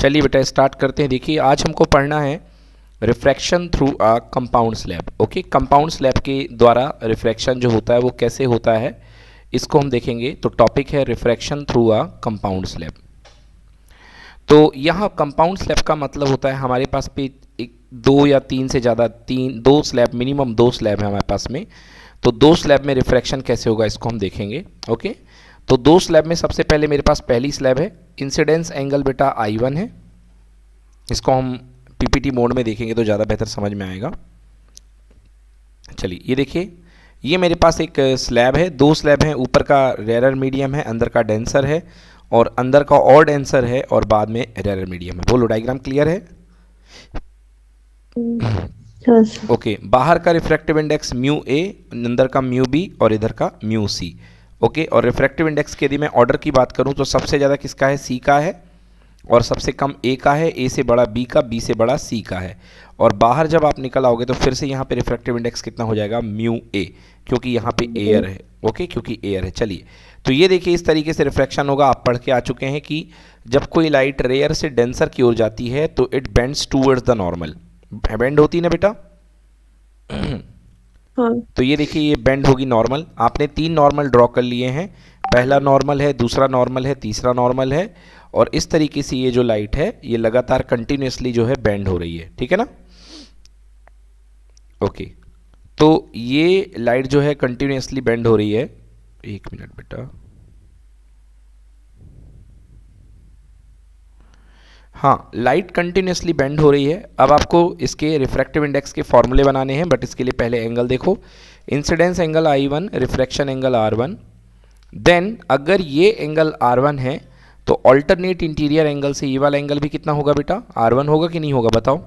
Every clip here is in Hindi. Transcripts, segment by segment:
चलिए बेटा स्टार्ट करते हैं देखिए आज हमको पढ़ना है refraction through a compound slab okay compound slab के द्वारा रिफ्रैक्शन जो होता है वो कैसे होता है इसको हम देखेंगे तो टॉपिक है refraction through a compound slab तो यहाँ कंपाउंड स्लैब का मतलब होता है हमारे पास पे एक दो या तीन से ज़्यादा तीन दो स्लैब मिनिमम दो स्लैब है हमारे पास में तो दो स्लैब में रिफ्रैक्शन कैसे होगा इसको हम देखेंगे ओके okay? तो दो स्लैब में सबसे पहले मेरे पास पहली स्लैब है इंसिडेंस एंगल बेटा आई वन है इसको हम पीपीटी मोड में देखेंगे तो ज़्यादा बेहतर समझ में आएगा चलिए ये देखिए ये मेरे पास एक स्लैब है दो स्लैब हैं ऊपर का रेरर मीडियम है अंदर का डेंसर है और अंदर का और डेंसर है और बाद में रेरर मीडियम है बोलो डायग्राम क्लियर है ओके okay, बाहर का रिफ्रैक्टिव इंडेक्स म्यू ए अंदर का म्यू बी और इधर का म्यू सी ओके और रिफ्रैक्टिव इंडेक्स के यदि मैं ऑर्डर की बात करूँ तो सबसे ज़्यादा किसका है सी का है और सबसे कम ए का है ए से बड़ा बी का बी से बड़ा सी का है और बाहर जब आप निकल आओगे तो फिर से यहाँ पे रिफ्रैक्टिव इंडेक्स कितना हो जाएगा म्यू ए क्योंकि यहाँ पे एयर है ओके क्योंकि एयर है चलिए तो ये देखिए इस तरीके से रिफ्रैक्शन होगा आप पढ़ के आ चुके हैं कि जब कोई लाइट रेयर से डेंसर की ओर जाती है तो it bends towards the normal bend होती ना बेटा हाँ। तो ये देखिए ये बेंड होगी नॉर्मल आपने तीन नॉर्मल ड्रॉ कर लिए हैं पहला नॉर्मल है दूसरा नॉर्मल है तीसरा नॉर्मल है और इस तरीके से ये जो लाइट है ये लगातार कंटिन्यूसली जो है बेंड हो रही है ठीक है ना ओके तो ये लाइट जो है कंटिन्यूसली बेंड हो रही है एक मिनट बेटा हाँ लाइट कंटिन्यूसली बेंड हो रही है अब आपको इसके रिफ्रैक्टिव इंडेक्स के फॉर्मूले बनाने हैं बट इसके लिए पहले एंगल देखो incidence angle I one refraction angle R one then अगर ये एंगल आर वन है तो ऑल्टरनेट इंटीरियर एंगल से ये वाला एंगल भी कितना होगा बेटा आर वन होगा कि नहीं होगा बताओ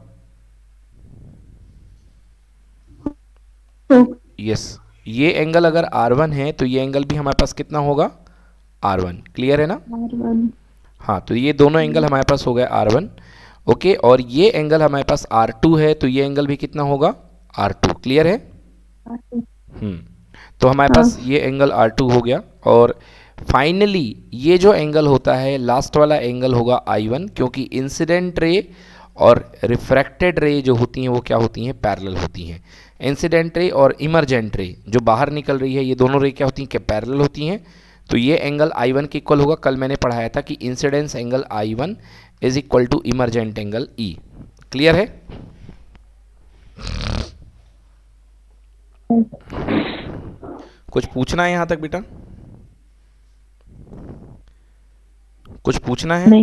यस ये एंगल अगर आर वन है तो ये एंगल भी हमारे पास कितना होगा आर वन क्लियर है ना आर वन हाँ तो ये दोनों एंगल हम्म। हमारे पास हो गए आर वन ओके और ये एंगल हमारे पास आर टू है तो ये एंगल भी कितना होगा आर टू क्लियर है हम्म तो हमारे पास हाँ। ये एंगल आर टू हो गया और फाइनली ये जो एंगल होता है लास्ट वाला एंगल होगा आई वन क्योंकि इंसिडेंट रे और रिफ्रैक्टेड रे जो होती हैं वो क्या होती हैं पैरल होती हैं इंसिडेंट रे और इमरजेंट रे जो बाहर निकल रही है ये दोनों रे क्या होती हैं पैरल होती हैं तो ये एंगल आई वन के इक्वल होगा कल मैंने पढ़ाया था कि incidence angle I one is equal to emergent angle E clear है कुछ पूछना है यहां तक बेटा कुछ पूछना है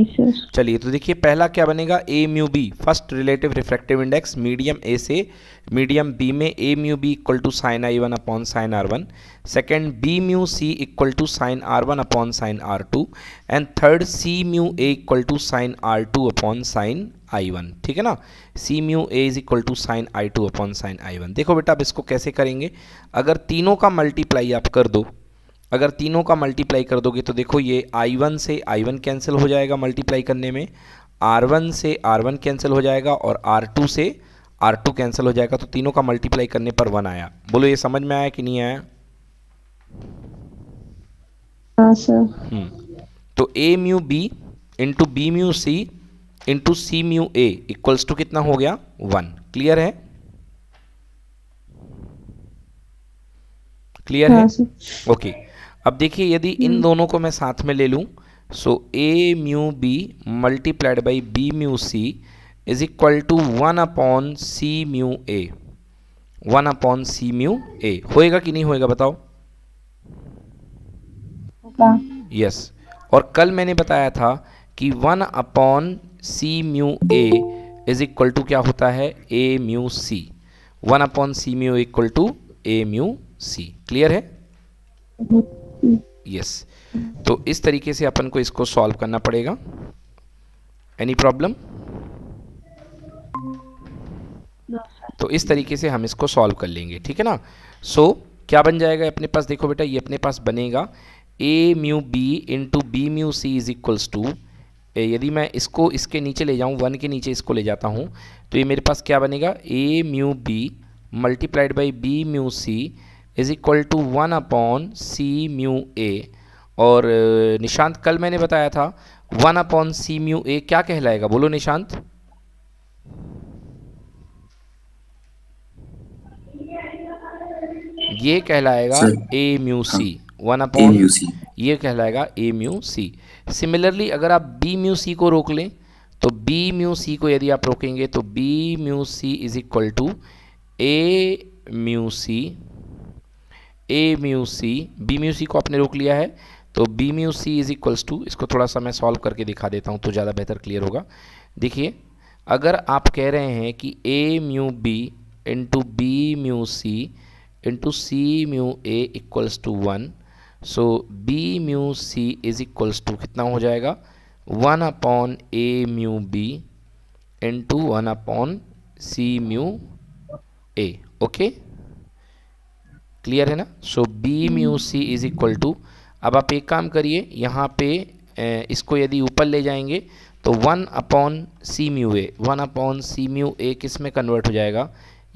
चलिए तो देखिए पहला क्या बनेगा A mu B first relative refractive index medium A से मीडियम बी में A mu B equal to sine I one upon sine R one second B mu C equal to sine R one upon sine R two and third C mu A equal to sine R two upon sine I one ठीक है ना C mu A is equal to sine I two upon sine I one देखो बेटा आप इसको कैसे करेंगे अगर तीनों का मल्टीप्लाई आप कर दो अगर तीनों का मल्टीप्लाई कर दोगे तो देखो ये आई वन से आई वन कैंसिल हो जाएगा मल्टीप्लाई करने में आर वन से आर वन कैंसिल हो जाएगा और आर टू से आर टू कैंसिल हो जाएगा तो तीनों का मल्टीप्लाई करने पर वन आया बोलो ये समझ में आया कि नहीं आया हाँ, हम्म। तो A mu B into B mu C into C mu A equals to कितना हो गया वन क्लियर है क्लियर है ओके हाँ, okay. अब देखिए यदि इन हम्म। दोनों को मैं साथ में ले लूँ so A mu B multiplied by B mu C is equal to one upon C mu A one upon C mu A होएगा कि नहीं होएगा बताओ यस हाँ। yes. और कल मैंने बताया था कि one upon C mu A is equal to क्या होता है A mu C one upon C mu equal to A mu C clear है हम्म। यस तो इस तरीके से अपन को इसको सॉल्व करना पड़ेगा एनी प्रॉब्लम तो इस तरीके से हम इसको सॉल्व कर लेंगे ठीक है ना सो so, क्या बन जाएगा अपने पास देखो बेटा ये अपने पास बनेगा A mu B into B mu C is equals to यदि मैं इसको इसके नीचे ले जाऊँ वन के नीचे इसको ले जाता हूँ तो ये मेरे पास क्या बनेगा A mu B multiplied by B mu C is equal to one upon C mu A और निशांत कल मैंने बताया था one upon C mu A क्या कहलाएगा बोलो निशांत ये कहलाएगा A mu C one upon mu C ये कहलाएगा ए म्यू सी सिमिलरली अगर आप बी म्यू सी को रोक लें तो बी म्यू सी को यदि आप रोकेंगे तो B mu C is equal to A mu C A mu C B mu C को आपने रोक लिया है तो B mu C is equals to इसको थोड़ा सा मैं सॉल्व करके दिखा देता हूँ तो ज़्यादा बेहतर क्लियर होगा देखिए अगर आप कह रहे हैं कि A mu B into B mu C into C mu A equals to one so B mu C is equals to कितना हो जाएगा one upon A mu B into one upon C mu A okay clear है ना so B mu C is equal to अब आप एक काम करिए यहाँ पे इसको यदि ऊपर ले जाएंगे तो one upon C mu A one upon C mu A किस में कन्वर्ट हो जाएगा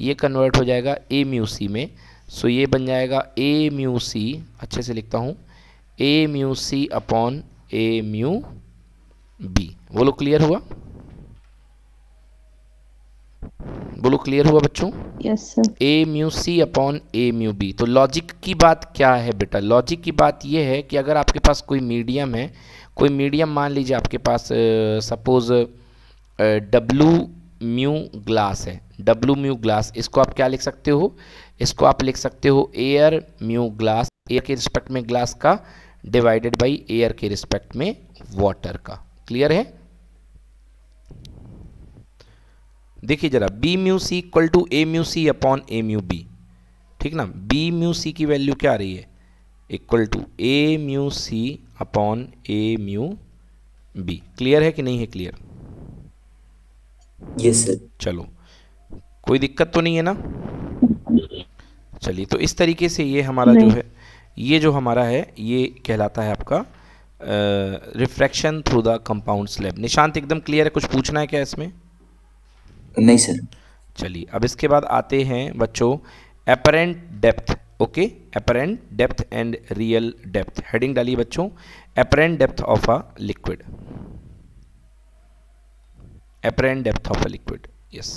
ये कन्वर्ट हो जाएगा ए म्यू सी में सो ये बन जाएगा ए म्यू सी अच्छे से लिखता हूँ A mu C upon A mu B वो लोग क्लियर हुआ बोलो क्लियर हुआ बच्चों A mu C upon A mu B तो लॉजिक की बात क्या है बेटा लॉजिक की बात यह है कि अगर आपके पास कोई मीडियम है कोई मीडियम मान लीजिए आपके पास सपोज डब्लू म्यू ग्लास है डब्लू म्यू ग्लास इसको आप क्या लिख सकते हो इसको आप लिख सकते हो एयर म्यू ग्लास एयर के रिस्पेक्ट में ग्लास का डिवाइडेड बाई एयर के रिस्पेक्ट में वाटर का क्लियर है देखिए जरा B mu C equal to A mu C upon A mu B ठीक ना बी म्यू सी की वैल्यू क्या आ रही है equal to A mu C upon A mu B clear है कि नहीं है क्लियर यस yes, चलो कोई दिक्कत तो नहीं है ना चलिए तो इस तरीके से ये हमारा जो है ये जो हमारा है ये कहलाता है आपका refraction through the compound slab Nishant एकदम क्लियर है कुछ पूछना है क्या इसमें नहीं सर चलिए अब इसके बाद आते हैं बच्चों apparent depth okay apparent depth and real depth heading डालिए बच्चों apparent depth of a liquid apparent depth of a liquid yes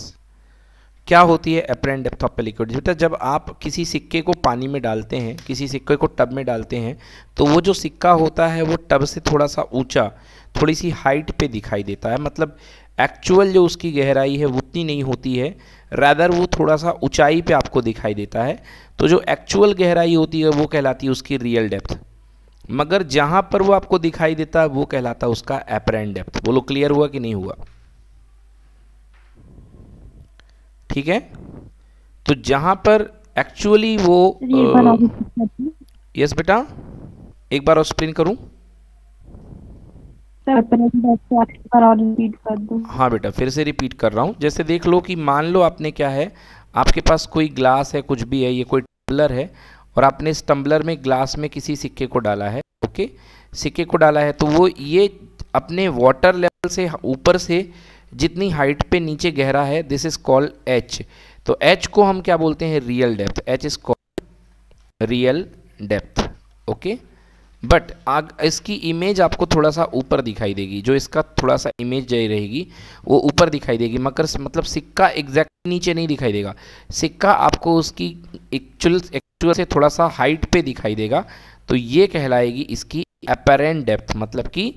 क्या होती है apparent depth of a liquid बेटा जब आप किसी सिक्के को पानी में डालते हैं किसी सिक्के को टब में डालते हैं तो वो जो सिक्का होता है वो टब से थोड़ा सा ऊंचा थोड़ी सी हाइट पे दिखाई देता है मतलब एक्चुअल जो उसकी गहराई है उतनी नहीं होती है रैदर वो थोड़ा सा ऊंचाई पे आपको दिखाई देता है तो जो एक्चुअल गहराई होती है वो कहलाती है उसकी रियल डेप्थ मगर जहाँ पर वो आपको दिखाई देता है वो कहलाता है उसका एपरेंट डेप्थ बोलो क्लियर हुआ कि नहीं हुआ ठीक है तो जहाँ पर एक्चुअली वो यस बेटा एक बार और स्प्लेन करूँ हाँ बेटा फिर से रिपीट कर रहा हूँ जैसे देख लो कि मान लो आपने क्या है आपके पास कोई ग्लास है कुछ भी है ये कोई टम्बलर है और आपने इस टम्बलर में ग्लास में किसी सिक्के को डाला है ओके सिक्के को डाला है तो वो ये अपने वाटर लेवल से ऊपर से जितनी हाइट पे नीचे गहरा है दिस इज कॉल्ड एच तो एच को हम क्या बोलते हैं real depth H is called real depth okay but आग इसकी इमेज आपको थोड़ा सा ऊपर दिखाई देगी जो इसका थोड़ा सा इमेज जय रहेगी वो ऊपर दिखाई देगी मकर मतलब सिक्का एग्जैक्ट नीचे नहीं दिखाई देगा सिक्का आपको उसकी एक्चुअल एक्चुअल से थोड़ा सा हाइट पे दिखाई देगा तो ये कहलाएगी इसकी अपेरेंट डेप्थ मतलब कि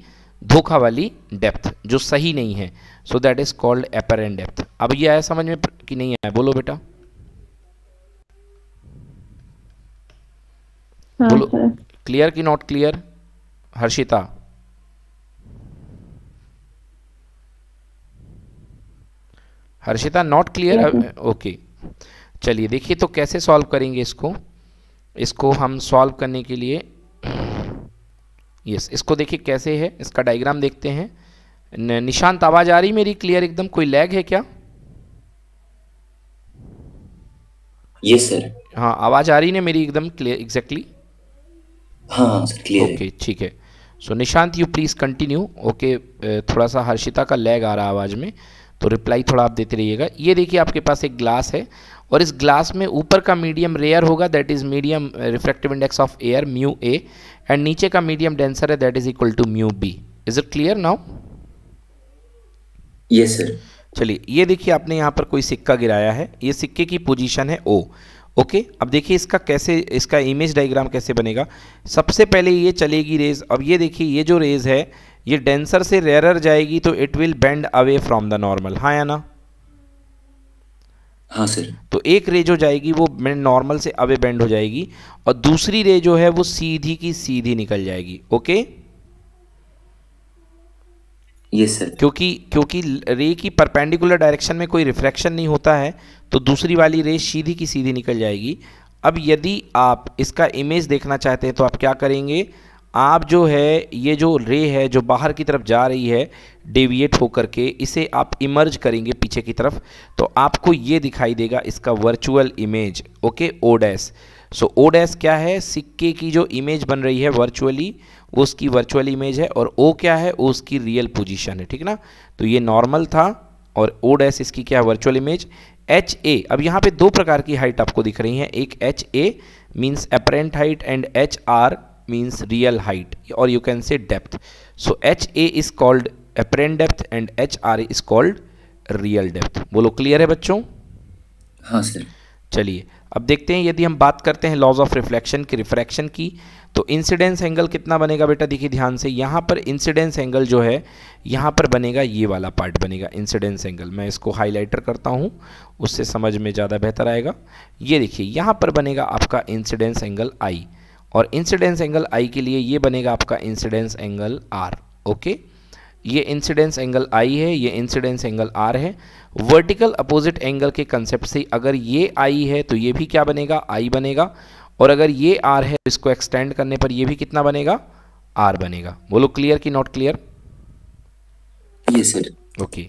धोखा वाली डेप्थ जो सही नहीं है so that is called apparent depth अब ये आया समझ में कि नहीं आया बोलो बेटा हाँ, बोलो क्लियर की not clear Harshita Harshita not clear okay चलिए देखिए तो कैसे सॉल्व करेंगे इसको इसको हम सॉल्व करने के लिए यस इसको देखिए कैसे है इसका डायग्राम देखते हैं निशांत आवाज़ आ रही मेरी क्लियर एकदम कोई लैग है क्या यस सर हाँ आवाज़ आ रही ना मेरी एकदम क्लियर एग्जैक्टली हाँ सर क्लियर ओके ठीक है so Nishant you please continue okay थोड़ा सा हर्षिता का लैग आ रहा है आवाज़ में तो रिप्लाई थोड़ा आप देते रहिएगा ये देखिए आपके पास एक ग्लास है और इस ग्लास में ऊपर का मीडियम रेयर होगा that is medium refractive index of air mu A and नीचे का मीडियम डेंसर है that is equal to mu B is it clear now yes sir चलिए ये देखिए आपने यहाँ पर कोई सिक्का गिराया है ये सिक्के की पोजीशन है ओ ओके अब देखिए इसका कैसे इसका इमेज डायग्राम कैसे बनेगा सबसे पहले ये चलेगी रेज अब ये देखिए ये जो रेज है ये डेंसर से रेयरर जाएगी तो it will bend away from the normal हाँ या ना हाँ सर तो एक रे जो जाएगी वो नॉर्मल से अवे बेंड हो जाएगी और दूसरी रे जो है वो सीधी की सीधी निकल जाएगी ओके ये सर क्योंकि क्योंकि रे की परपेंडिकुलर डायरेक्शन में कोई रिफ्रैक्शन नहीं होता है तो दूसरी वाली रे सीधी की सीधी निकल जाएगी अब यदि आप इसका इमेज देखना चाहते हैं तो आप क्या करेंगे आप जो है ये जो रे है जो बाहर की तरफ जा रही है डेविएट होकर के इसे आप इमर्ज करेंगे पीछे की तरफ तो आपको ये दिखाई देगा इसका वर्चुअल इमेज ओके ओडेस सो ओडेस क्या है सिक्के की जो इमेज बन रही है वर्चुअली उसकी वर्चुअल इमेज है और ओ क्या है ओ उसकी रियल पोजीशन है ठीक ना तो ये नॉर्मल था और ओ डैस इसकी क्या वर्चुअल इमेज एच ए अब यहाँ पे दो प्रकार की हाइट आपको दिख रही है एक H A means apparent height and H R means real height और you can say depth so H A is called apparent depth and H R is called real depth बोलो क्लियर है बच्चों हाँ सर चलिए अब देखते हैं यदि हम बात करते हैं लॉज ऑफ रिफ्लेक्शन की रिफ्रैक्शन की तो इंसिडेंस एंगल कितना बनेगा बेटा देखिए ध्यान से यहाँ पर इंसिडेंस एंगल जो है यहाँ पर बनेगा ये वाला पार्ट बनेगा इंसिडेंस एंगल मैं इसको हाईलाइटर करता हूँ उससे समझ में ज़्यादा बेहतर आएगा ये देखिए यहाँ पर बनेगा आपका इंसिडेंस एंगल आई और इंसिडेंस एंगल आई के लिए ये बनेगा आपका इंसिडेंस एंगल आर ओके ये इंसिडेंस एंगल आई है ये इंसिडेंस एंगल आर है वर्टिकल अपोजिट एंगल के कंसेप्ट से अगर ये आई है तो ये भी क्या बनेगा आई बनेगा और अगर ये आर है तो इसको एक्सटेंड करने पर ये भी कितना बनेगा आर बनेगा बोलो क्लियर कि नॉट क्लियर ये सर ओके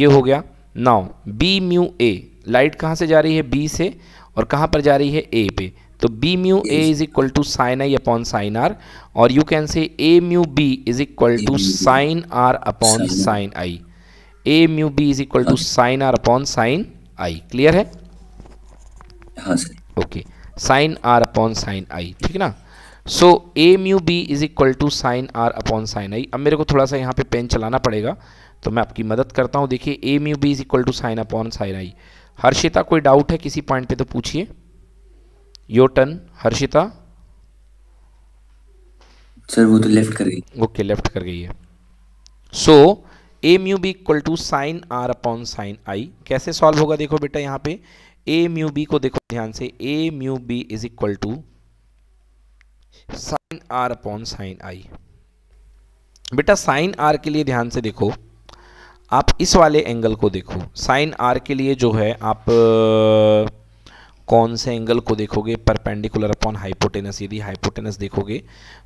ये हो गया now B mu A light कहाँ से जा रही है बी से और कहाँ पर जा रही है ए पे तो B mu A is equal to sine I upon sine R और you can say A mu B is equal to sine R upon sine I A mu B is equal to sine R upon sine I clear है हाँ sir okay okay. Sine R upon sine I ठीक ना so A mu B is equal to sine R upon sine I अब मेरे को थोड़ा सा यहाँ पे पेन चलाना पड़ेगा तो मैं आपकी मदद करता हूँ देखिए A mu B is equal to sine upon sine I Harshita कोई डाउट है किसी पॉइंट पे तो पूछिए योर टर्न हर्षिता सर वो तो लेफ्ट कर गई ओके लेफ्ट कर गई है so A mu B equal to sine R upon sine I कैसे सॉल्व होगा देखो बेटा यहाँ पे ए म्यू बी को देखो ध्यान से A mu B is equal to sine R upon sine I बेटा साइन आर के लिए ध्यान से देखो आप इस वाले एंगल को देखो साइन आर के लिए जो है आप कौन से एंगल को देखोगे परपेंडिकुलर अपॉन हाइपोटेनस यदि हाइपोटेनस देखोगे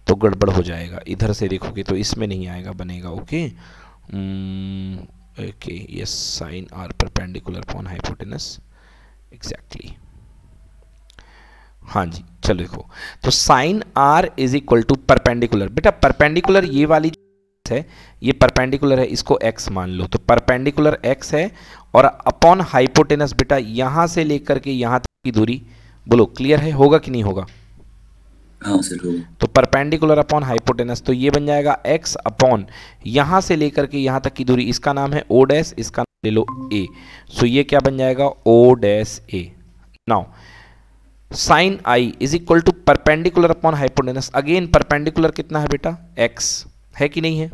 तो गड़बड़ हो जाएगा इधर से देखोगे तो इसमें नहीं आएगा बनेगा okay okay yes sine R perpendicular upon hypotenuse exactly exactly. हाँ जी चलो देखो तो sine R is equal to perpendicular बेटा परपेंडिकुलर ये वाली है ये परपेंडिकुलर है इसको एक्स मान लो तो परपेंडिकुलर एक्स है और अपॉन हाइपोटेनस बेटा यहां से लेकर के यहां तक की दूरी बोलो क्लियर है होगा कि नहीं होगा हाँ, तो परपेंडिकुलर अपॉन हाइपोटेनस तो ये बन जाएगा एक्स अपॉन यहां से लेकर के यहां तक की दूरी इसका नाम है ओडेस इसका ले लो ए सो ये क्या बन जाएगा O dash A now sine I is equal to perpendicular upon hypotenuse again perpendicular कितना है बेटा एक्स है कि नहीं है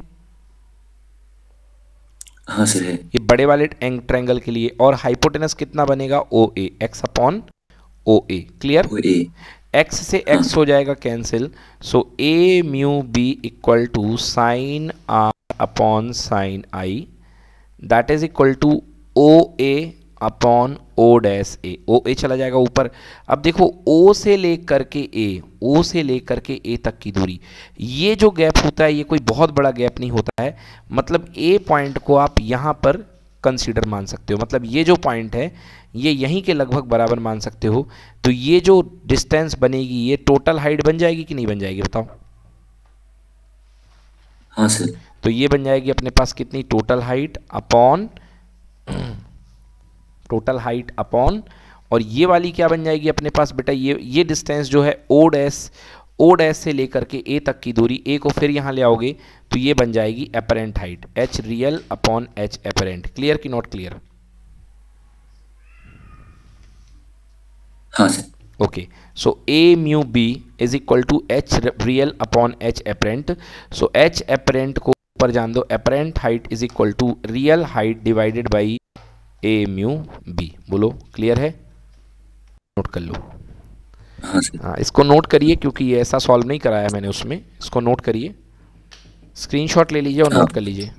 हाँ सर है ये बड़े वाले एंग ट्रैंगल के लिए और हाइपोटेनस कितना बनेगा O A X upon O A clear X से एक्स हाँ. हो जाएगा cancel so A mu B equal to sine R upon sine I that is equal to O A upon O dash A O A चला जाएगा ऊपर अब देखो ओ से ले करके ए ओ से ले करके ए तक की दूरी ये जो गैप होता है ये कोई बहुत बड़ा गैप नहीं होता है मतलब ए पॉइंट को आप यहाँ पर कंसीडर मान सकते हो मतलब ये जो पॉइंट है ये यहीं के लगभग बराबर मान सकते हो तो ये जो डिस्टेंस बनेगी ये टोटल हाइट बन जाएगी कि नहीं बन जाएगी बताओ हाँ सर तो ये बन जाएगी अपने पास कितनी total height upon total height upon और ये वाली क्या बन जाएगी अपने पास बेटा ये ये डिस्टेंस जो है ओ डैस ओ डैस से लेकर के ए तक की दूरी ए को फिर यहाँ ले आओगे तो ये बन जाएगी apparent height H real upon H apparent clear की not clear okay so A mu B is equal to H real upon H apparent so H apparent को ऊपर जान दो apparent height is equal to real height divided by A mu B बोलो क्लियर है नोट कर लो हाँ, हाँ इसको नोट करिए क्योंकि ये ऐसा सॉल्व नहीं कराया मैंने उसमें इसको नोट करिए स्क्रीनशॉट ले लीजिए और नोट हाँ। कर लीजिए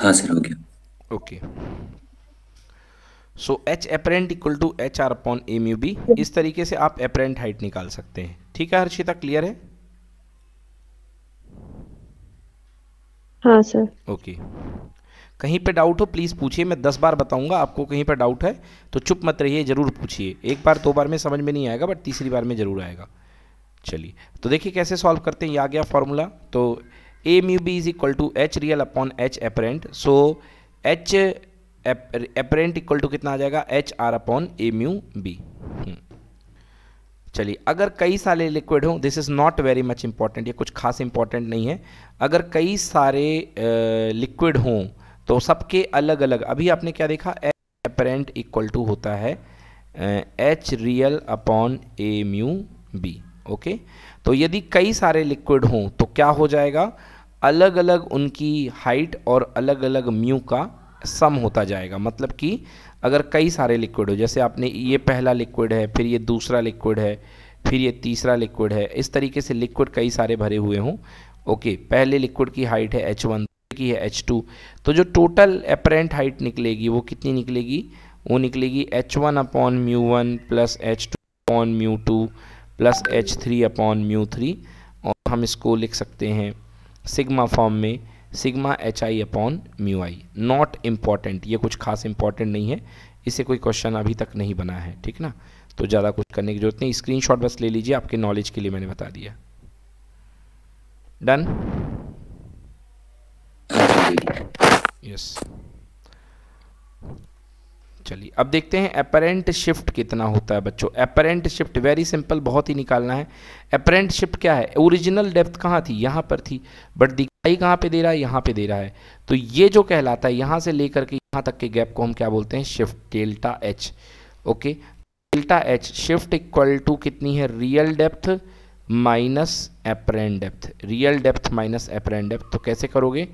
हाँ सर हो गया okay so H apparent equal to H R upon M U B इस तरीके से आप अपरेंट हाइट निकाल सकते हैं ठीक है हर्षिता क्लियर है हाँ सर ओके कहीं पे डाउट हो प्लीज़ पूछिए मैं दस बार बताऊंगा आपको कहीं पे डाउट है तो चुप मत रहिए ज़रूर पूछिए एक बार दो बार में समझ में नहीं आएगा बट तीसरी बार में ज़रूर आएगा चलिए तो देखिए कैसे सॉल्व करते हैं ये आ गया फॉर्मूला तो a mu b is equal to h real upon h apparent so h apparent equal to कितना आ जाएगा H R upon A mu B चलिए अगर कई सारे लिक्विड हों this is not very much important ये कुछ खास इंपॉर्टेंट नहीं है अगर कई सारे लिक्विड हों तो सबके अलग अलग अभी आपने क्या देखा एच अपरेंट इक्वल टू होता है H real upon A mu B okay तो यदि कई सारे लिक्विड हों तो क्या हो जाएगा अलग अलग उनकी हाइट और अलग अलग म्यू का सम होता जाएगा मतलब कि अगर कई सारे लिक्विड हो जैसे आपने ये पहला लिक्विड है फिर ये दूसरा लिक्विड है फिर ये तीसरा लिक्विड है इस तरीके से लिक्विड कई सारे भरे हुए हों ओके पहले लिक्विड की हाइट है एच वन की है एच टू तो जो टोटल अपरेंट हाइट निकलेगी वो कितनी निकलेगी वो निकलेगी H one upon mu one plus H two upon mu two plus H three upon mu three और हम इसको लिख सकते हैं सिग्मा फॉर्म में sigma H I upon mu I not important ये कुछ खास इंपॉर्टेंट नहीं है इसे कोई क्वेश्चन अभी तक नहीं बना है ठीक ना तो ज़्यादा कुछ करने की जरूरत नहीं शॉट बस ले लीजिए आपके नॉलेज के लिए मैंने बता दिया डन यस yes. चलिए अब देखते हैं अपेरेंट शिफ्ट कितना होता है बच्चों अपेरेंट शिफ्ट वेरी सिंपल बहुत ही निकालना है अपेरेंट शिफ्ट क्या है ओरिजिनल डेप्थ कहाँ थी यहाँ पर थी बट दिखाई कहाँ पे दे रहा है यहाँ पे दे रहा है तो ये जो कहलाता है यहाँ से लेकर के यहाँ तक के गैप को हम क्या बोलते हैं shift delta H okay delta H shift equal to कितनी है real depth minus apparent depth real depth minus apparent depth तो कैसे करोगे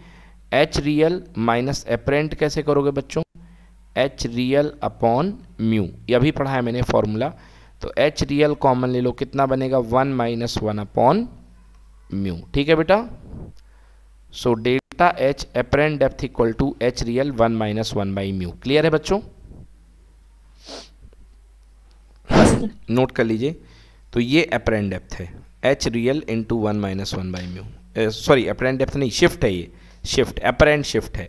एच रियल माइनस अपरेंट कैसे करोगे बच्चों एच रियल अपॉन म्यू यह भी पढ़ा है मैंने फॉर्मूला तो एच रियल कॉमन ले लो कितना बनेगा one minus one upon mu ठीक है बेटा so delta H apparent depth equal to H real one minus one by mu clear है बच्चों नोट कर लीजिए तो ये अपरेंट डेप्थ है H real into one minus one by mu sorry apparent depth नहीं शिफ्ट है ये शिफ्ट अपरेंट शिफ्ट है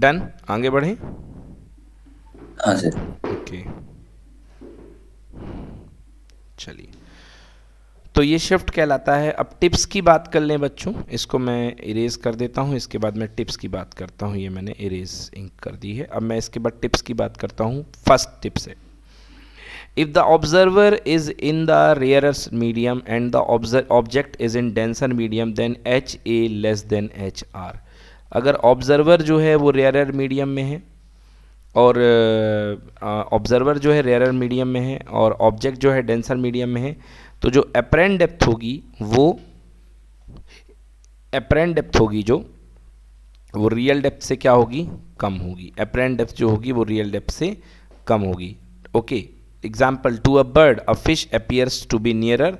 डन आगे बढ़ें हाँ, ओके चलिए तो ये शिफ्ट कहलाता है अब टिप्स की बात कर लें बच्चों इसको मैं इरेज कर देता हूँ इसके बाद मैं टिप्स की बात करता हूँ ये मैंने इरेज इंक कर दी है अब मैं इसके बाद टिप्स की बात करता हूँ फर्स्ट टिप्स है if the observer is in the rarest medium and the object is in denser medium then H A less than H R अगर ऑब्जर्वर जो है वो रेयर मीडियम में है और ऑब्जर्वर जो है रेयर मीडियम में है और ऑब्जेक्ट जो है डेंसर मीडियम में है तो जो अपरेंट डेप्थ होगी वो अपरेंट डेप्थ होगी जो वो रियल डेप्थ से क्या होगी कम होगी अपरेंट डेप्थ जो होगी वो रियल डेप्थ से कम होगी okay example to a bird a fish appears to be nearer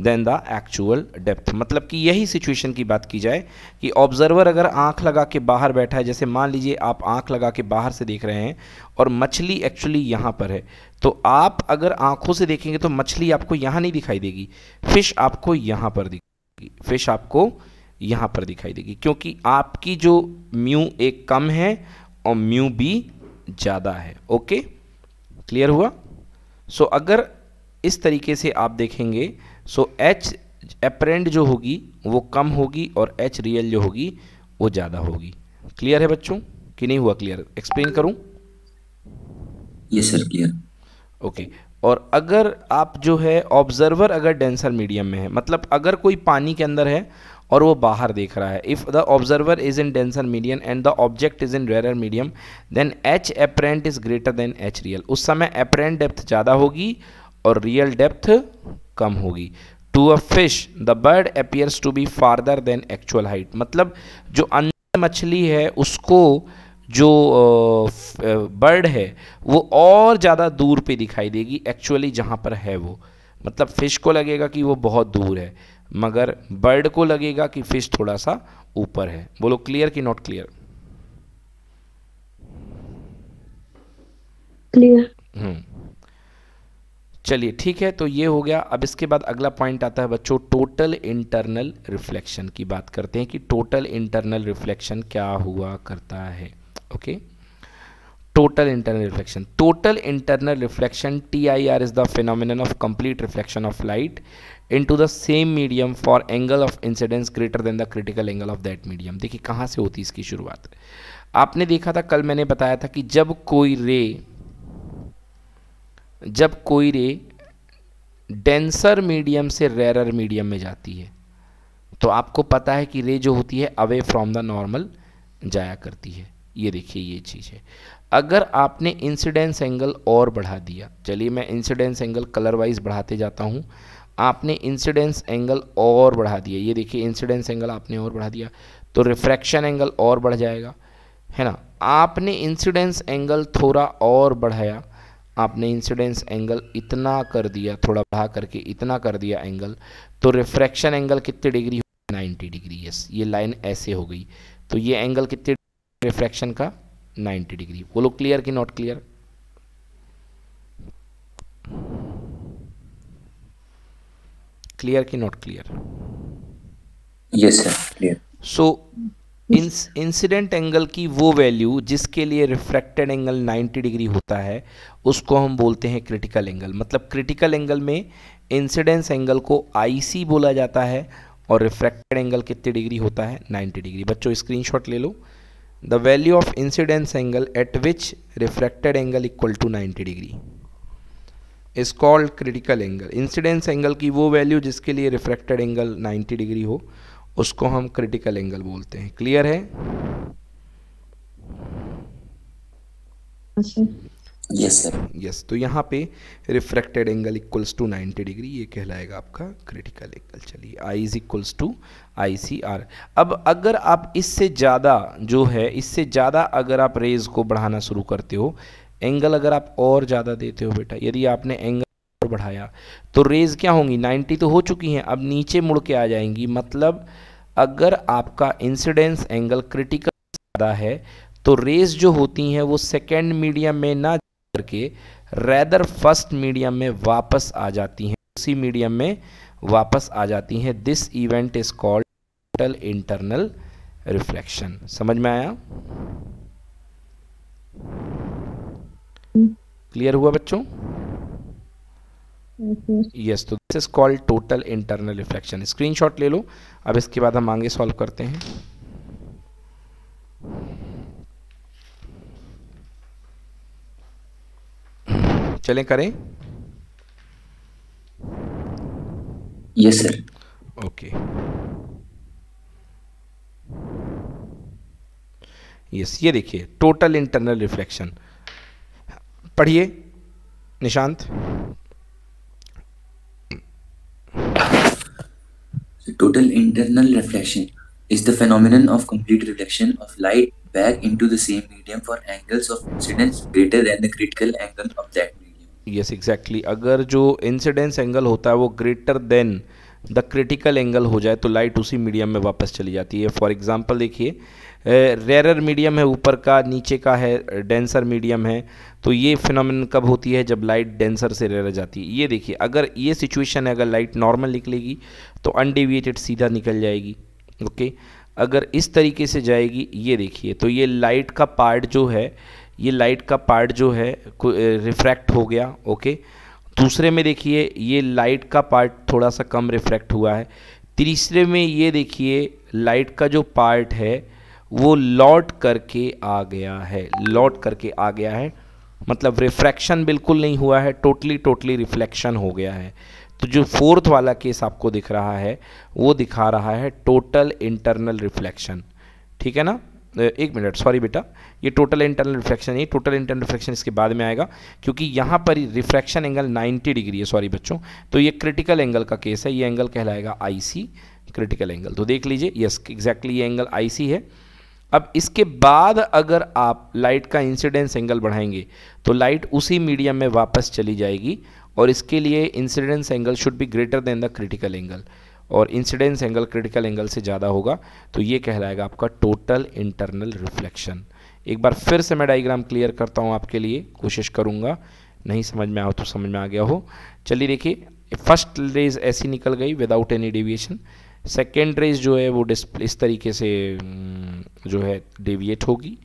than the actual depth मतलब कि यही सिचुएशन की बात की जाए कि ऑब्जर्वर अगर आंख लगा के बाहर बैठा है जैसे मान लीजिए आप आंख लगा के बाहर से देख रहे हैं और मछली एक्चुअली यहाँ पर है तो आप अगर आंखों से देखेंगे तो मछली आपको यहाँ नहीं दिखाई देगी फिश आपको यहाँ पर दिखेगी फिश आपको यहाँ पर दिखाई देगी क्योंकि आपकी जो म्यू ए कम है और म्यू बी ज़्यादा है ओके क्लियर हुआ सो so, अगर इस तरीके से आप देखेंगे सो एच एपरेंट जो होगी वो कम होगी और एच रियल जो होगी वो ज़्यादा होगी क्लियर है बच्चों कि नहीं हुआ क्लियर एक्सप्लेन करूँ ये सर क्लियर ओके और अगर आप जो है ऑब्जर्वर अगर डेंसर मीडियम में है मतलब अगर कोई पानी के अंदर है और वो बाहर देख रहा है if the observer is in denser medium and the object is in rare medium then H apparent is greater than H real उस समय एपरेंट डेप्थ ज़्यादा होगी और रियल डेप्थ कम होगी to a fish the bird appears to be farther than actual height मतलब जो अंदर मछली है उसको जो बर्ड है वो और ज़्यादा दूर पे दिखाई देगी एक्चुअली जहाँ पर है वो मतलब फ़िश को लगेगा कि वो बहुत दूर है मगर बर्ड को लगेगा कि फ़िश थोड़ा सा ऊपर है बोलो क्लियर कि नॉट क्लियर क्लियर हम्म चलिए ठीक है तो ये हो गया अब इसके बाद अगला पॉइंट आता है बच्चों टोटल इंटरनल रिफ्लेक्शन की बात करते हैं कि टोटल इंटरनल रिफ्लेक्शन क्या हुआ करता है okay total internal reflection total internal reflection T I R is the phenomenon of complete reflection of light to the same medium for angle of incidence greater than the critical angle of that medium देखिए कहाँ से होती है इसकी शुरुआत आपने देखा था कल मैंने बताया था कि जब कोई रे जब कोई रे डेंसर मीडियम से रेरर मीडियम में जाती है तो आपको पता है कि रे जो होती है अवे फ्रॉम द नॉर्मल जाया करती है ये देखिए ये चीज़ है अगर आपने इंसिडेंस एंगल और बढ़ा दिया चलिए मैं इंसिडेंस एंगल कलर वाइज बढ़ाते जाता हूँ आपने इंसिडेंस एंगल और बढ़ा दिया ये देखिए इंसिडेंस एंगल आपने और बढ़ा दिया तो रिफ्रैक्शन एंगल और बढ़ जाएगा है ना आपने इंसिडेंस एंगल थोड़ा और बढ़ाया आपने इंसिडेंस एंगल इतना कर दिया थोड़ा बढ़ा करके इतना कर दिया एंगल तो रिफ्रैक्शन एंगल कितने डिग्री हो 90 डिग्री यस ये लाइन ऐसे हो गई तो ये एंगल कितने रिफ्रैक्शन का 90 डिग्री बोलो क्लियर कि नॉट क्लियर क्लियर कि not clear yes sir clear so incident angle की वो वैल्यू जिसके लिए रिफ्रैक्टेड एंगल 90 डिग्री होता है उसको हम बोलते हैं क्रिटिकल एंगल मतलब क्रिटिकल एंगल में इंसिडेंस एंगल को आई बोला जाता है और रिफ्रैक्टेड एंगल कितने डिग्री होता है 90 डिग्री बच्चों स्क्रीन ले लो the value of incidence angle at which refracted angle equal to ninety degree is called critical angle incidence angle की वो वैल्यू जिसके लिए रिफ्रैक्टेड एंगल 90 डिग्री हो उसको हम क्रिटिकल एंगल बोलते हैं क्लियर है यस सर यस तो यहाँ पे refracted angle equals to 90 degree ये कहलाएगा आपका क्रिटिकल एंगल चलिए I is equals to I C R अब अगर आप इससे ज़्यादा जो है इससे ज़्यादा अगर आप रेज को बढ़ाना शुरू करते हो एंगल अगर आप और ज़्यादा देते हो बेटा यदि आपने एंगल बढ़ाया तो रेज़ क्या होंगी 90 तो हो चुकी हैं अब नीचे मुड़ के आ जाएंगी मतलब अगर आपका इंसिडेंस एंगल क्रिटिकल ज़्यादा है तो रेज़ जो होती हैं वो सेकेंड मीडियम में ना करके रैदर फर्स्ट मीडियम में वापस आ जाती हैं उसी मीडियम में वापस आ जाती हैं this event is called total internal reflection समझ में आया क्लियर hmm. हुआ बच्चों यस तो this is called total internal reflection screenshot ले लो अब इसके बाद हम आगे सॉल्व करते हैं चलें करें यस सर ओके यस ये देखिए टोटल इंटरनल रिफ्लेक्शन पढ़िए Nishant Total internal reflection is the phenomenon of complete reflection of light back into the same medium for angles of incidence greater than the critical angle of that medium. Yes, exactly. अगर जो incidence angle होता है वो greater than the critical angle हो जाए तो लाइट उसी मीडियम में वापस चली जाती है फॉर एग्जांपल देखिए रेरर मीडियम है ऊपर का नीचे का है डेंसर मीडियम है तो ये फिनमिन कब होती है जब लाइट डेंसर से रेरर जाती है ये देखिए अगर ये सिचुएशन है अगर लाइट नॉर्मल निकलेगी तो अनडिविएटेड सीधा निकल जाएगी ओके अगर इस तरीके से जाएगी ये देखिए तो ये लाइट का पार्ट जो है ये लाइट का पार्ट जो है रिफ्रैक्ट हो गया ओके दूसरे में देखिए ये लाइट का पार्ट थोड़ा सा कम रिफ्रैक्ट हुआ है तीसरे में ये देखिए लाइट का जो पार्ट है वो लौट करके आ गया है लौट करके आ गया है मतलब रिफ्रैक्शन बिल्कुल नहीं हुआ है टोटली टोटली रिफ्लेक्शन हो गया है तो जो फोर्थ वाला केस आपको दिख रहा है वो दिखा रहा है टोटल इंटरनल रिफ्लेक्शन ठीक है ना एक मिनट सॉरी बेटा ये टोटल इंटरनल रिफ्लेक्शन ये टोटल इंटरनल रिफ्लेक्शन इसके बाद में आएगा क्योंकि यहाँ पर रिफ्रैक्शन एंगल 90 डिग्री है सॉरी बच्चों तो ये क्रिटिकल एंगल का केस है ये एंगल कहलाएगा आईसी क्रिटिकल एंगल तो देख लीजिए यस एग्जैक्टली ये एंगल आईसी है अब इसके बाद अगर आप लाइट का इंसिडेंस एंगल बढ़ाएंगे तो लाइट उसी मीडियम में वापस चली जाएगी और इसके लिए incidence angle should be greater than the critical angle और इंसिडेंस एंगल क्रिटिकल एंगल से ज़्यादा होगा तो ये कहलाएगा आपका टोटल इंटरनल रिफ्लेक्शन एक बार फिर से मैं डाइग्राम क्लियर करता हूँ आपके लिए कोशिश करूँगा नहीं समझ में आओ तो समझ में आ गया हो चलिए देखिए फर्स्ट रेज ऐसी निकल गई without any deviation second rays जो है वो डिस्प्ले इस तरीके से हम्म, जो है डेविएट होगी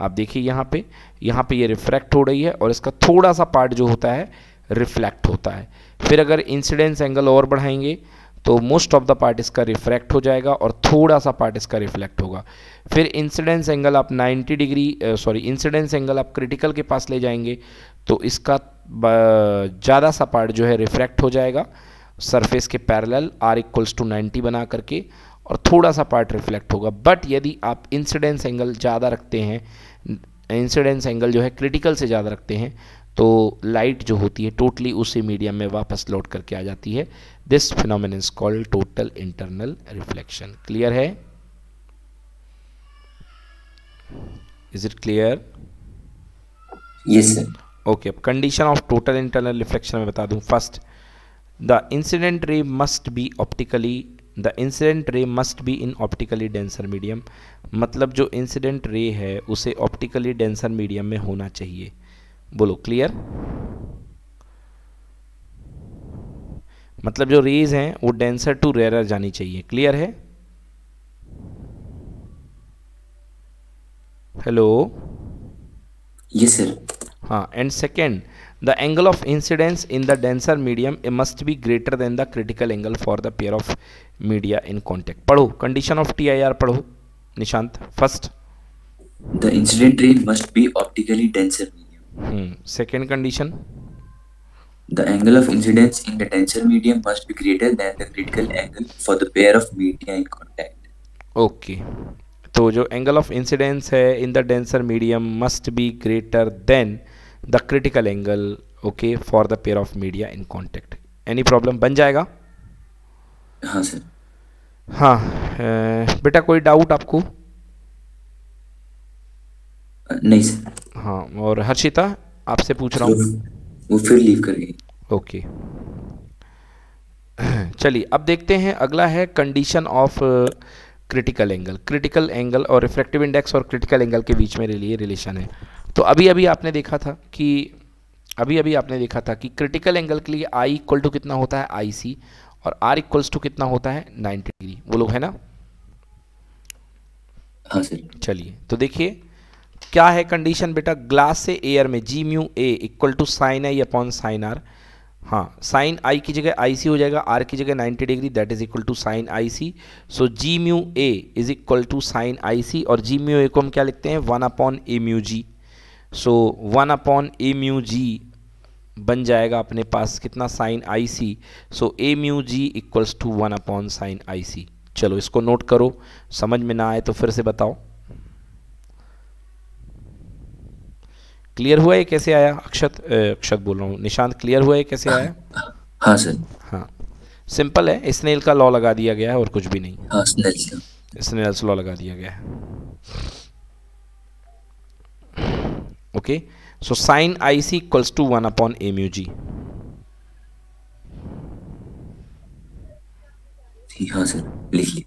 आप देखिए यहाँ पे यहाँ पे ये यह रिफ्रैक्ट हो रही है और इसका थोड़ा सा पार्ट जो होता है रिफ्लेक्ट होता है फिर अगर इंसिडेंस एंगल और बढ़ाएंगे तो मोस्ट ऑफ द पार्ट इसका रिफ्रैक्ट हो जाएगा और थोड़ा सा पार्ट इसका रिफ्लेक्ट होगा फिर इंसिडेंस एंगल आप 90 डिग्री सॉरी इंसिडेंस एंगल आप क्रिटिकल के पास ले जाएंगे तो इसका ज़्यादा सा पार्ट जो है रिफ्रैक्ट हो जाएगा सरफेस के पैरेलल आर इक्वल्स टू 90 बना करके और थोड़ा सा पार्ट रिफ्लेक्ट होगा बट यदि आप इंसिडेंस एंगल ज़्यादा रखते हैं इंसिडेंस एंगल जो है क्रिटिकल से ज़्यादा रखते हैं तो लाइट जो होती है टोटली उसी मीडियम में वापस लौट करके आ जाती है this phenomenon is called total internal reflection clear है is it clear yes sir okay अब condition of total internal reflection में बता दूं first the incident ray must be optically the incident ray must be in optically denser medium मतलब जो इंसिडेंट रे है उसे ऑप्टिकली डेंसर मीडियम में होना चाहिए बोलो क्लियर मतलब जो रेज हैं वो डेंसर टू रेयर जानी चाहिए क्लियर है हेलो यस सर हाँ and second the angle of incidence in the denser medium must be greater than the critical angle for the pair of media in contact पढ़ो condition of TIR पढ़ो Nishant first the incident ray must be optically denser medium hmm. second condition the angle of incidence in the denser medium must be greater than the critical angle for the pair of media in contact okay तो जो एंगल ऑफ इंसिडेंस है in the denser medium must be greater than the critical angle okay for the pair of media in contact any problem बन जाएगा हाँ सर हाँ बेटा कोई डाउट आपको नहीं सर हाँ और हर्षिता आपसे पूछ रहा हूँ वो फिर लीव करेंगे ओके चलिए अब देखते हैं अगला है condition of critical angle critical angle और रिफ्रैक्टिव इंडेक्स और क्रिटिकल एंगल के बीच में लिए रिलेशन है तो अभी अभी आपने देखा था कि अभी अभी आपने देखा था कि क्रिटिकल एंगल के लिए आई इक्वल टू कितना होता है आई सी और आर इक्वल्स टू कितना होता है 90 डिग्री वो लोग है ना हाँ सर चलिए तो देखिए क्या है कंडीशन बेटा ग्लास से एयर में G mu A equal to sine I upon sine R हाँ साइन आई की जगह आई सी हो जाएगा आर की जगह 90 degree that is equal to sine I C so G mu A is equal to sine I C और जी म्यू ए को हम क्या लिखते हैं one upon A mu G so one upon A mu G बन जाएगा अपने पास कितना sine I C so A mu G equals to one upon sine I C चलो इसको नोट करो समझ में ना आए तो फिर से बताओ क्लियर हुआ है कैसे आया अक्षत अक्षत बोल रहा हूँ निशांत क्लियर हुआ है कैसे आया हाँ सर हाँ सिंपल है स्नेल का लॉ लगा दिया गया है और कुछ भी नहीं हाँ, स्नेल लॉ लगा दिया गया है okay so sine ic equals to 1 upon a mu g G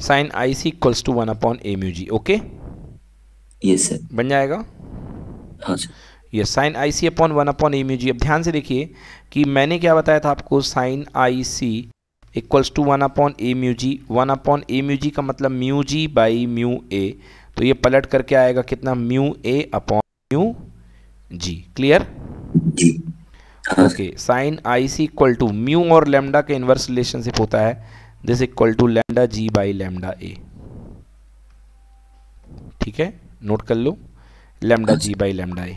sine I C equals to one upon A mu G okay yes sir बन जाएगा हाँ सर ये sine I C upon one upon A mu G अब ध्यान से देखिए कि मैंने क्या बताया था आपको sine I C equals to one upon A mu G one upon A mu G का मतलब mu G by mu A तो ये पलट करके आएगा कितना mu A upon mu G clear okay sine I C equal to mu और लेमडा के इन्वर्स रिलेशनशिप होता है this equal to lambda G by lambda A ठीक है नोट कर लो lambda G by lambda A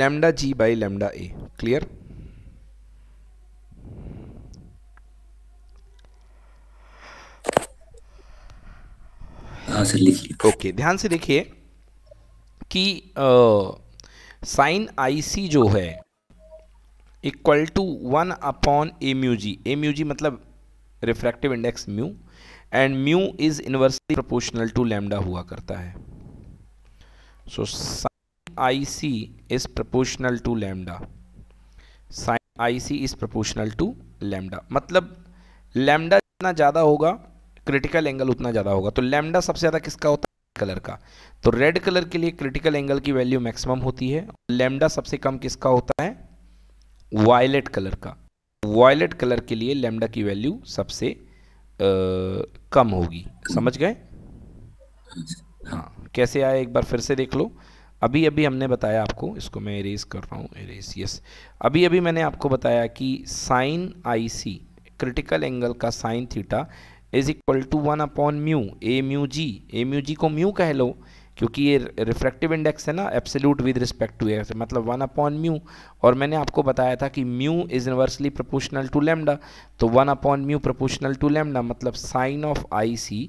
lambda G by lambda A clear okay okay, ध्यान से देखिए कि साइन आईसी जो है equal to one upon A mu G A mu G मतलब refractive index mu and mu is inversely proportional to lambda हुआ करता है so so, I C is proportional to to sine I C is proportional to lambda. मतलब lambda जितना ज़्यादा होगा क्रिटिकल एंगल उतना ज़्यादा होगा तो लैम्डा सबसे ज़्यादा किसका होता है कलर का तो रेड कलर के लिए क्रिटिकल एंगल की वैल्यू मैक्सिमम होती है लैम्डा सबसे कम किसका होता है वायलेट कलर का वायलेट कलर के लिए लैम्डा की वैल्यू सबसे आ, कम होगी समझ गए हाँ, हाँ। कैसे आए एक बार फिर से देख लो अभी अभी हमने बताया आपको इसको मैं इरेज कर रहा हूँ इरेज यस अभी अभी मैंने आपको बताया कि sine I C critical angle का sine theta is equal to one upon mu A mu G A mu G को म्यू कह लो क्योंकि ये रिफ्रैक्टिव इंडेक्स है ना absolute with respect to X मतलब वन अपॉन म्यू और मैंने आपको बताया था कि mu is inversely proportional to lambda तो one upon mu proportional to lambda मतलब sine of I C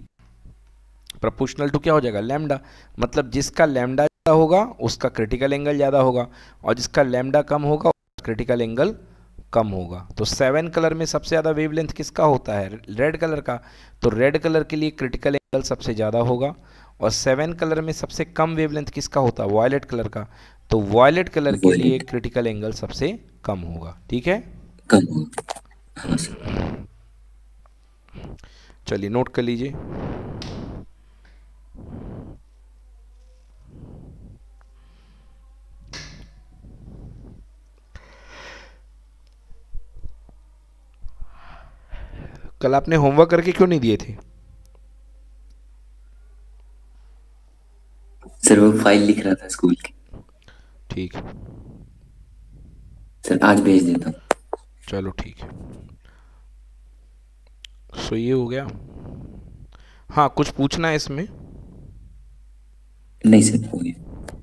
proportional to क्या हो जाएगा लेमडा मतलब जिसका लेमडा ज़्यादा होगा उसका क्रिटिकल एंगल ज़्यादा होगा और जिसका लेमडा कम होगा क्रिटिकल एंगल कम होगा तो सेवन कलर में सबसे ज़्यादा वेवलेंथ किसका होता है रेड कलर का तो रेड कलर के लिए क्रिटिकल एंगल सबसे ज़्यादा होगा और सेवन कलर में सबसे कम वेवलेंथ किसका होता है वायलेट कलर का तो वायलेट कलर के लिए क्रिटिकल एंगल सबसे कम होगा ठीक है हाँ, चलिए नोट कर लीजिए कल आपने होमवर्क करके क्यों नहीं दिए थे सर वो फाइल लिख रहा था स्कूल की ठीक सर आज भेज देता हूँ चलो ठीक है सो ये हो गया हाँ कुछ पूछना है इसमें नहीं सर हो गया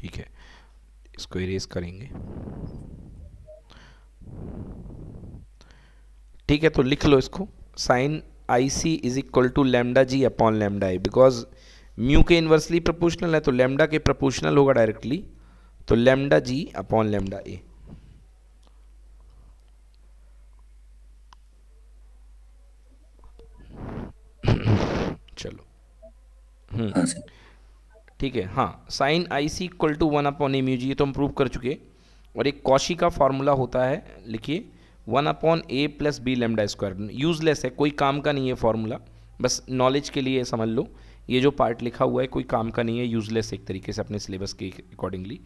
ठीक है इसको इरेज करेंगे ठीक है तो लिख लो इसको sine I C is equal to lambda G upon lambda I because mu के इन्वर्सली प्रपोर्शनल है तो लेमडा के प्रपोर्शनल होगा डायरेक्टली तो lambda G upon lambda A चलो हम्म। हाँ, ठीक है हाँ sine I C equal to one upon M U G ये तो हम प्रूव कर चुके और एक कौशी का फॉर्मूला होता है लिखिए one upon A plus B lambda square useless है कोई काम का नहीं है फॉर्मूला बस नॉलेज के लिए समझ लो ये जो पार्ट लिखा हुआ है कोई काम का नहीं है यूजलेस एक तरीके से अपने सिलेबस के अकॉर्डिंगली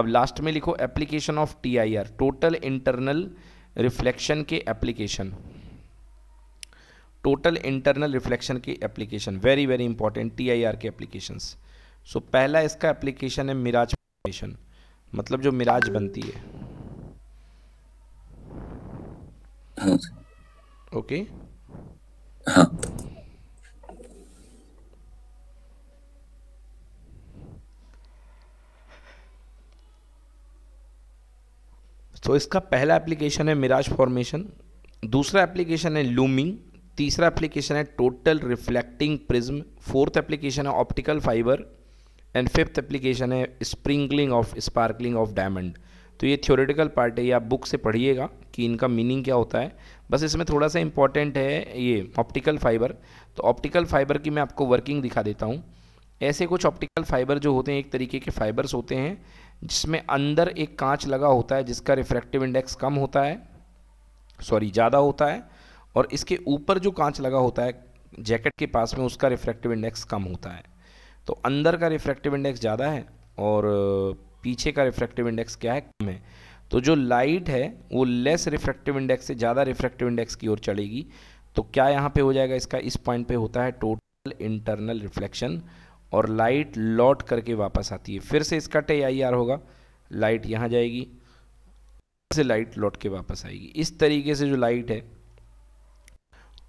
अब लास्ट में लिखो application of T I R total internal reflection के एप्लीकेशन टोटल इंटरनल रिफ्लेक्शन के application very very important T I R के एप्लीकेशन सो पहला इसका एप्लीकेशन है मिराज फॉर्मेशन मतलब जो मिराज बनती है हाँ ओके हाँ तो इसका पहला एप्लीकेशन है मिराज फॉर्मेशन दूसरा एप्लीकेशन है लूमिंग तीसरा एप्लीकेशन है total reflecting prism fourth application है optical fibre and fifth application है sprinkling of sparkling of diamond तो ये थ्योरेटिकल पार्ट है ये आप बुक से पढ़िएगा कि इनका मीनिंग क्या होता है बस इसमें थोड़ा सा इम्पॉर्टेंट है ये ऑप्टिकल फाइबर तो ऑप्टिकल फाइबर की मैं आपको वर्किंग दिखा देता हूँ ऐसे कुछ ऑप्टिकल फाइबर जो होते हैं एक तरीके के फाइबर्स होते हैं जिसमें अंदर एक कांच लगा होता है जिसका रिफ्रैक्टिव इंडेक्स कम होता है सॉरी ज़्यादा होता है और इसके ऊपर जो कांच लगा होता है जैकेट के पास में उसका रिफ्रैक्टिव इंडेक्स कम होता है तो अंदर का रिफ्रैक्टिव इंडेक्स ज़्यादा है और पीछे का रिफ्रैक्टिव इंडेक्स क्या है कम है तो जो लाइट है वो लेस रिफ्रैक्टिव इंडेक्स से ज़्यादा रिफ्रैक्टिव इंडेक्स की ओर चढ़ेगी तो क्या यहाँ पे हो जाएगा इसका इस पॉइंट पे होता है टोटल इंटरनल रिफ्लेक्शन और लाइट लौट करके वापस आती है फिर से इसका टे आई आर होगा लाइट यहाँ जाएगी से लाइट लौट के वापस आएगी इस तरीके से जो लाइट है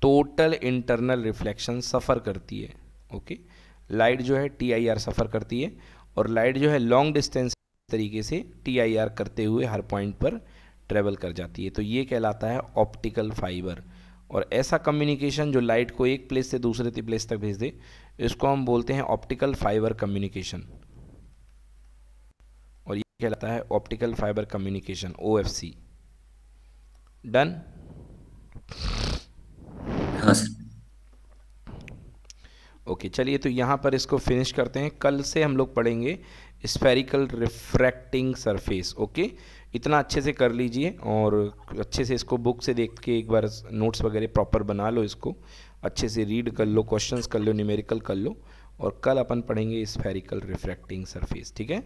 टोटल इंटरनल रिफ्लेक्शन सफ़र करती है ओके लाइट जो है टी आई आर सफ़र करती है और लाइट जो है लॉन्ग डिस्टेंस तरीके से टी आई आर करते हुए हर पॉइंट पर ट्रेवल कर जाती है तो ये कहलाता है ऑप्टिकल फाइबर और ऐसा कम्युनिकेशन जो लाइट को एक प्लेस से दूसरे प्लेस तक भेज दे इसको हम बोलते हैं ऑप्टिकल फाइबर कम्युनिकेशन और ये कहलाता है optical fibre communication O F C done okay चलिए तो यहाँ पर इसको फिनिश करते हैं कल से हम लोग पढ़ेंगे स्पेरिकल रिफ्रैक्टिंग सरफेस ओके इतना अच्छे से कर लीजिए और अच्छे से इसको बुक से देख के एक बार नोट्स वगैरह प्रॉपर बना लो इसको अच्छे से रीड कर लो क्वेश्चंस कर लो न्यूमेरिकल कर लो और कल अपन पढ़ेंगे स्फेरिकल रिफ्रैक्टिंग सरफेस ठीक है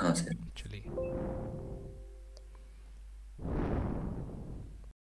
हाँ सर चलिए